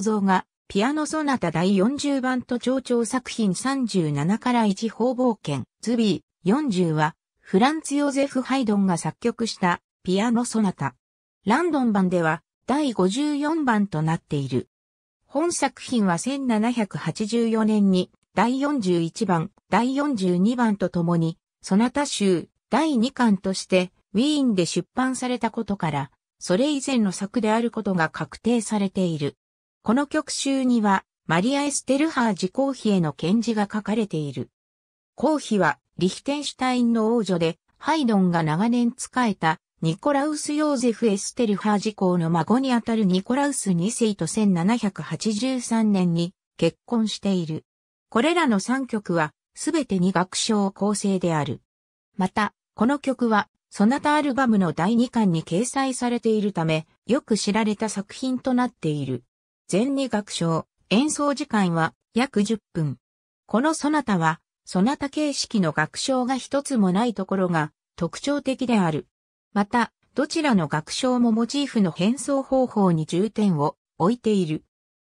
像が、ピアノソナタ第40番と長調作品37から1方冒険、ズビー40は、フランツ・ヨゼフ・ハイドンが作曲したピアノソナタ。ランドン版では第54番となっている。本作品は1784年に第41番、第42番とともに、ソナタ集第2巻としてウィーンで出版されたことから、それ以前の作であることが確定されている。この曲集には、マリア・エステルハージ公妃への献字が書かれている。公妃は、リヒテンシュタインの王女で、ハイドンが長年仕えた、ニコラウス・ヨーゼフ・エステルハージ公の孫にあたるニコラウス2世と1783年に結婚している。これらの3曲は、すべてに楽章構成である。また、この曲は、ソナタアルバムの第2巻に掲載されているため、よく知られた作品となっている。全2楽章、演奏時間は約10分。このソナタは、ソナタ形式の楽章が一つもないところが特徴的である。また、どちらの楽章もモチーフの変奏方法に重点を置いている。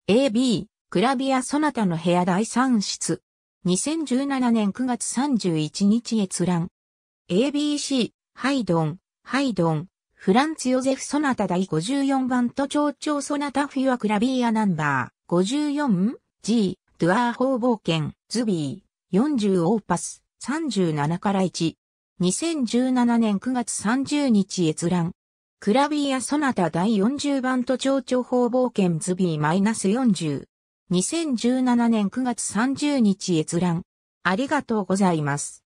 AB、クラビア・ソナタの部屋第3室。2017年9月31日閲覧。ABC、ハイドン、ハイドン、フランツ・ヨゼフ・ソナタ第54番と蝶々ソナタフィア・クラビーアナンバー 54G、ドゥアー法冒険、ズビー、40オーパス、37から1。2017年9月30日閲覧。クラビーア・ソナタ第40番と蝶々法冒険ズビーマイナス -40。2017年9月30日閲覧。ありがとうございます。